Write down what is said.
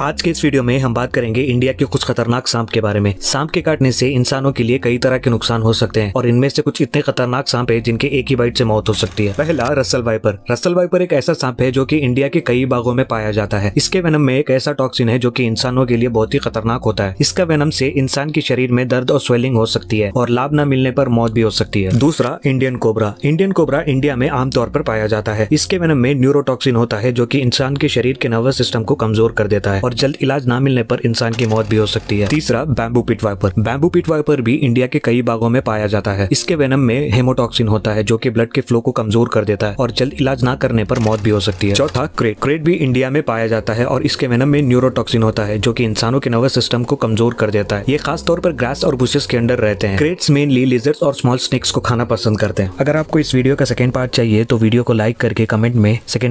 आज के इस वीडियो में हम बात करेंगे इंडिया के कुछ खतरनाक सांप के बारे में सांप के काटने से इंसानों के लिए कई तरह के नुकसान हो सकते हैं और इनमें से कुछ इतने खतरनाक सांप है जिनके एक ही बाइट से मौत हो सकती है पहला रसल वाइपर रसल वाइपर एक ऐसा सांप है जो की इंडिया के कई बागों में पाया जाता है इसके वेनम में एक ऐसा टॉक्सिन है जो की इंसानों के लिए बहुत ही खतरनाक होता है इसका वेनम से इंसान के शरीर में दर्द और स्वेलिंग हो सकती है और लाभ न मिलने पर मौत भी हो सकती है दूसरा Indian cobra Indian cobra India में आमतौर पर पाया जाता है इसके वेनम में न्यूरोटॉक्सिन होता है जो की इंसान के शरीर के नर्वस सिस्टम को कमजोर कर देता है और जल्द इलाज ना मिलने पर इंसान की मौत भी हो सकती है तीसरा bamboo pit viper bamboo pit viper भी इंडिया के कई भागों में पाया जाता है इसके वेनम में हेमोटॉक्सिन होता है जो की ब्लड के फ्लो को कमजोर कर देता है और जल्द इलाज ना करने पर मौत भी हो सकती है चौथा क्रेट क्रेट भी इंडिया में पाया जाता है और इसके वेनम में न्यूरोटॉक्सिन होता है जो की इंसानों के नर्वस सिस्टम को कमजोर कर देता है ये खासतौर पर ग्रास और बुशेस के अंडर रहते हैं क्रेट्स मेनली लेजर्स और स्मॉल स्नेक्स को खाना पसंद करते हैं अगर आपको इस वीडियो का सेकेंड पार्ट चाहिए तो वीडियो को लाइक करके कमेंट में सेकंड